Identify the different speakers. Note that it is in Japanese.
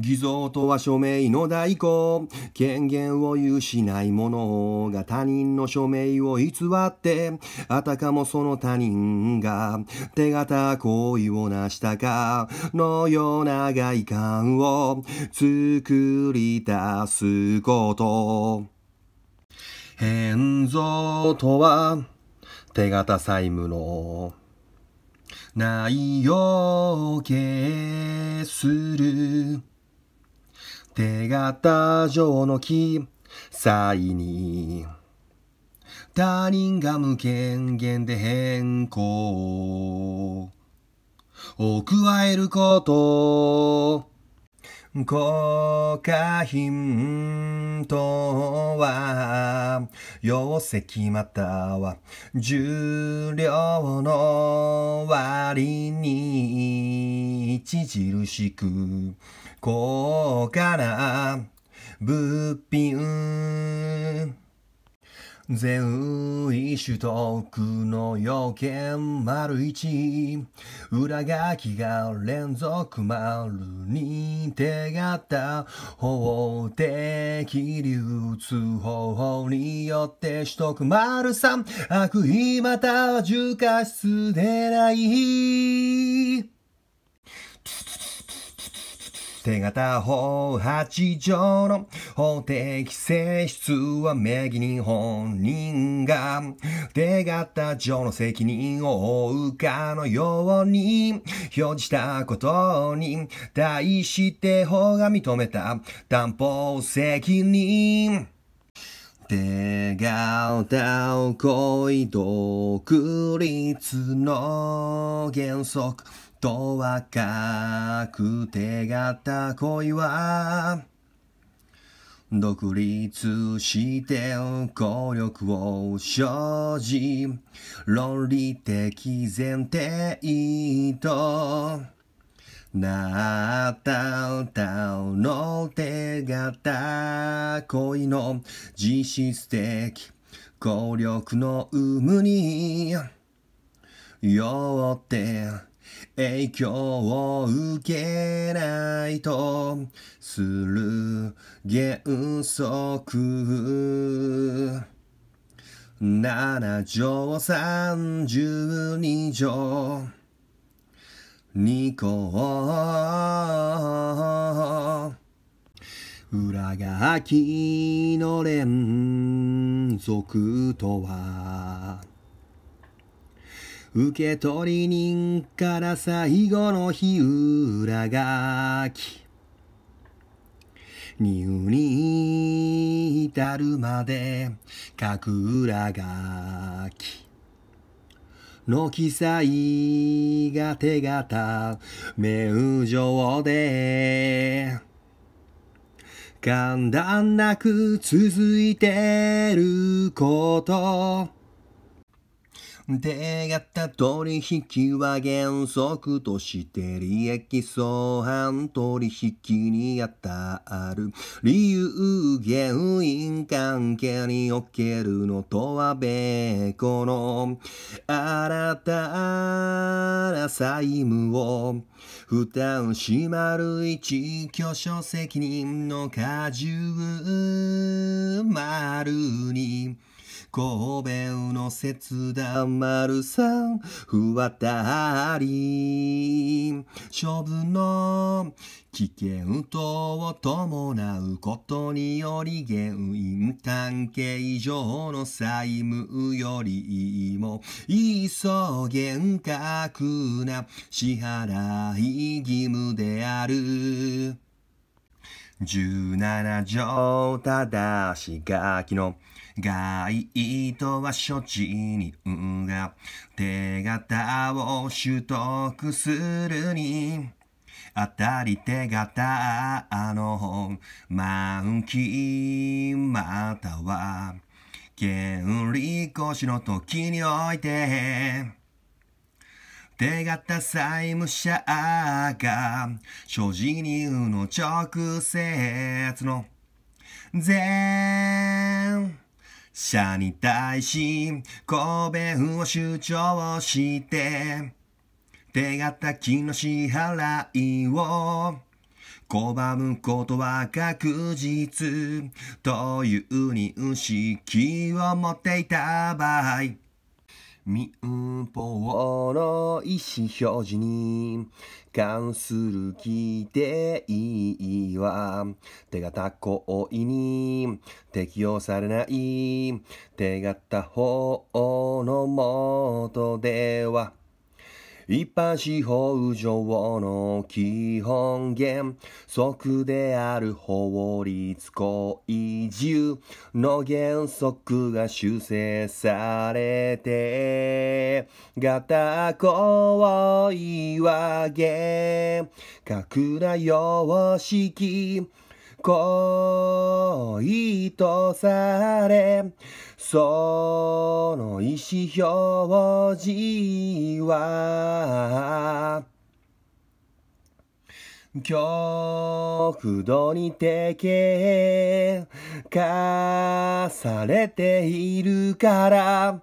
Speaker 1: 偽造とは署名の代行。権限を有しない者が他人の署名を偽って、あたかもその他人が手形行為を成したかのような外観を作り出すこと。変造とは手形債務の内容を消する。手形状の記載に他人が無権限で変更を加えること国家品とは、容積または重量の割に、著しく高価な物品全意取得の要件丸一裏書きが連続丸に手形法的流通法によって取得丸三悪意または重過失でない手形法八条の法的性質は名義に本人が手形上の責任を負うかのように表示したことに対して法が認めた担保責任手が歌う恋独立の原則と若く手形恋は独立して効力を生じ論理的前提となたたの手形恋の実質的効力の有無によって影響を受けないとする原則7条32条にこう裏書きの連続とは受取人から最後の日裏書き入に至るまで書く裏書きの記載が手形名上で簡単なく続いてること出た取引は原則として利益相反取引にあたる。理由原因関係におけるのとは別個の新たな債務を負担しまる一挙所責任の過重丸に神戸の切断丸さん不渡り処分の危険等を伴うことにより原因関係上の債務よりも層厳格な支払い義務である17条正し書きの外とは処置に運が手形を取得するに当たり手形の本満期または権利行使の時において手形債務者が所持入の直接の全社に対し、公弁を主張して、手形金の支払いを、拒むことは確実、という認識を持っていた場合、民法の意思表示に関する規定は手形行為に適用されない手形法のもとでは一般司法上の基本原則である法律行為の原則が修正されて、型行為は厳格な様式恋とされ、その意思表示は、極度にて化されているから、